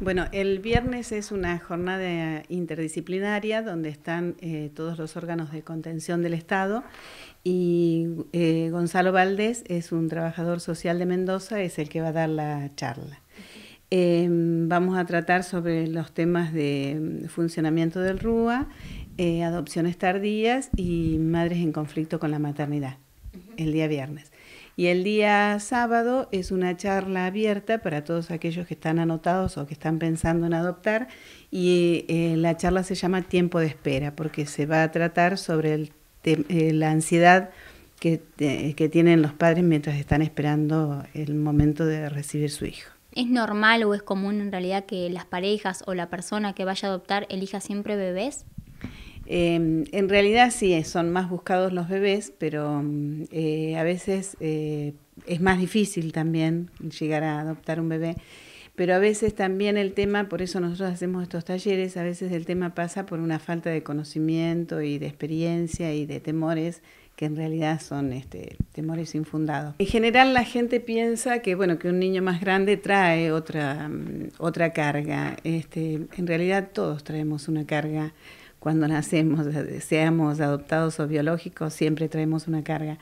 Bueno, el viernes es una jornada interdisciplinaria donde están eh, todos los órganos de contención del Estado y eh, Gonzalo Valdés es un trabajador social de Mendoza, es el que va a dar la charla. Em, vamos a tratar sobre los temas de mm, funcionamiento del RUA, eh, adopciones tardías y madres en conflicto con la maternidad el día viernes. Y el día sábado es una charla abierta para todos aquellos que están anotados o que están pensando en adoptar. Y eh, la charla se llama Tiempo de Espera, porque se va a tratar sobre eh, la ansiedad eh, que tienen los padres mientras están esperando el momento de recibir su hijo. ¿Es normal o es común en realidad que las parejas o la persona que vaya a adoptar elija siempre bebés? Em, en realidad sí, eh, son más buscados los bebés, pero mm, eh, a veces eh, es más difícil también llegar a adoptar un bebé. Pero a veces también el tema, por eso nosotros hacemos estos talleres, a veces el tema pasa por una falta de conocimiento y de experiencia y de temores que en realidad son este, temores infundados. En general la gente piensa que, bueno, que un niño más grande trae otra, mm, otra carga. Este, en realidad todos traemos una carga cuando nacemos, seamos adoptados o biológicos, siempre traemos una carga.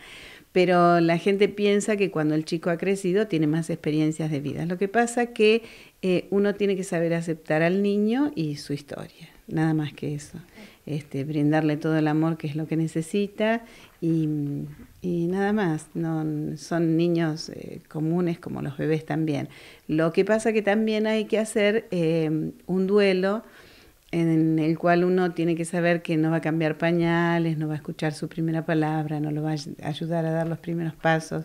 Pero la gente piensa que cuando el chico ha crecido tiene más experiencias de vida. Lo que pasa que eh, uno tiene que saber aceptar al niño y su historia, nada más que eso. Este, brindarle todo el amor que es lo que necesita y, nada más. No, son niños eh, comunes como los bebés también. Lo que pasa que también hay que hacer eh, un duelo en el cual uno tiene que saber que no va a cambiar pañales, no va a escuchar su primera palabra, no lo va a ayudar a dar los primeros pasos,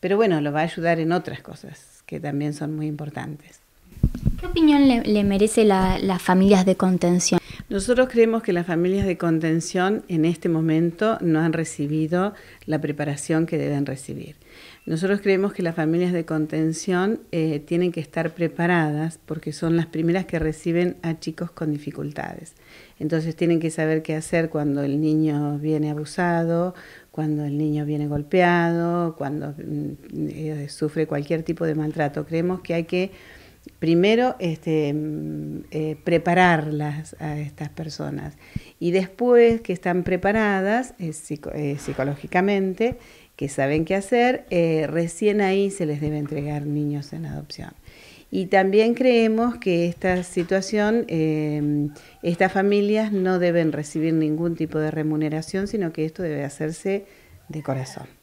pero bueno, lo va a ayudar en otras cosas que también son muy importantes. ¿Qué opinión le, merece las familias de contención? Nosotros creemos que las familias de contención en este momento no han recibido la preparación que deben recibir. Nosotros creemos que las familias de contención eh, tienen que estar preparadas porque son las primeras que reciben a chicos con dificultades. Entonces tienen que saber qué hacer cuando el niño viene abusado, cuando el niño viene golpeado, cuando mm, eh, sufre cualquier tipo de maltrato. Creemos que hay que primero este, mm, eh, prepararlas a estas personas y después que están preparadas eh, eh, psicológicamente, que saben qué hacer, recién ahí se les debe entregar niños en adopción. Y también creemos que esta situación, em, estas familias no deben recibir ningún tipo de remuneración, sino que esto debe hacerse de corazón.